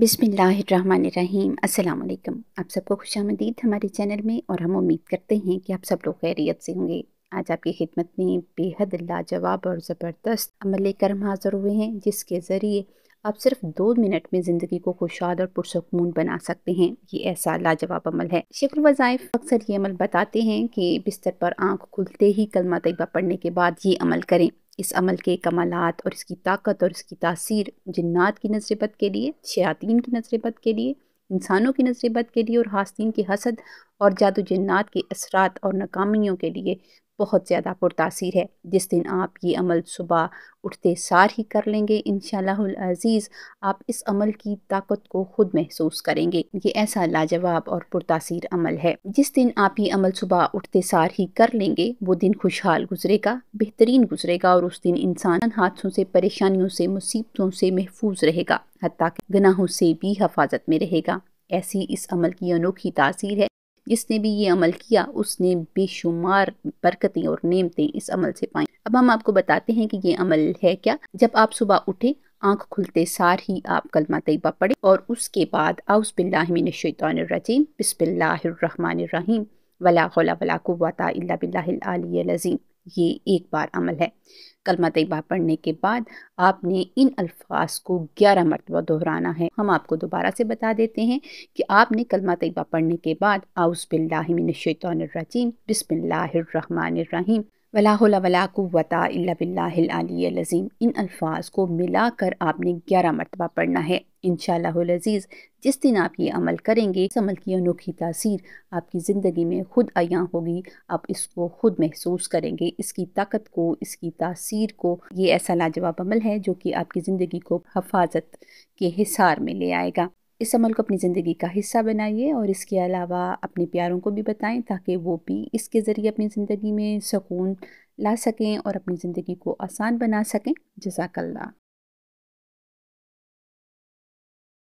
बिसमीम् अल्लाम आप सबको खुश आमदीद हमारे चैनल में और हम उम्मीद करते हैं कि आप सब लोग खैरियत से होंगे आज आपकी खिदमत में बेहद लाजवाब और ज़बरदस्त अमल करम हाज़र हुए हैं जिसके ज़रिए आप सिर्फ दो मिनट में ज़िंदगी को खुशहाल और पुरसकून बना सकते हैं ये ऐसा लाजवाब अमल है शिक्र वज़ाइफ अक्सर ये अमल बताते हैं कि बिस्तर पर आँख खुलते ही कलमा तयबा पढ़ने के बाद ये अमल करें इस अमल के कमालत और इसकी ताकत और इसकी तासीर जन्नात की नजरबद के लिए शयातीन की नजरबद के लिए इंसानों की नजरबद के लिए और हास्तीन की हसद और जादू जन्नात के असरात और नाकामियों के लिए बहुत ज़्यादा पुरतासर है जिस दिन आप ये अमल सुबह उठते सार ही कर लेंगे इन अज़ीज़ आप इस अमल की ताकत को खुद महसूस करेंगे ये ऐसा लाजवाब और पुरतासर अमल है जिस दिन आप ये अमल सुबह उठते सार ही कर लेंगे वो दिन खुशहाल गुजरेगा बेहतरीन गुजरेगा और उस दिन इंसान हादसों से परेशानियों से मुसीबतों से महफूज रहेगा हती गनाहों से भी हफाजत में रहेगा ऐसी इस अमल की अनोखी तासीर है जिसने भी ये अमल किया उसने बेशुमार बरकतें और नेमतें इस अमल से पाई अब हम आपको बताते हैं कि ये अमल है क्या जब आप सुबह उठे आंख खुलते सार ही आप कलमा तैयबा पढ़े और उसके बाद आउस बिल्लामिनशैतरजीम बिस्मिल्लाहिर्रहमानिर्रहीम वला वला कुव्वता इल्ला ये एक बार अमल है कलमा तयबा पढ़ने के बाद आपने इन अल्फाज को ग्यारह मरतबा दोहराना है हम आपको दोबारा से बता देते हैं कि आपने कलमा तयबा पढ़ने के बाद आउस बिल्लामिनशैतरजीम बिस्मिल्लर रहीम वलाहलाकुवता इन अल्फाज को मिला कर आपने ग्यारह मरतबा पढ़ना है इन शजीज़ जिस दिन आप ये अमल करेंगे इस अमल की अनोखी तासीर आपकी ज़िंदगी में खुद आया होगी आप इसको खुद महसूस करेंगे इसकी ताकत को इसकी तासीर को ये ऐसा लाजवाब अमल है जो कि आपकी ज़िंदगी को हफाजत के हिसार में ले आएगा इस अमल को अपनी ज़िंदगी का हिस्सा बनाइए और इसके अलावा अपने प्यारों को भी बताएं ताकि वो भी इसके ज़रिए अपनी ज़िंदगी में सुकून ला सकें और अपनी ज़िंदगी को आसान बना सकें जजाकल्ला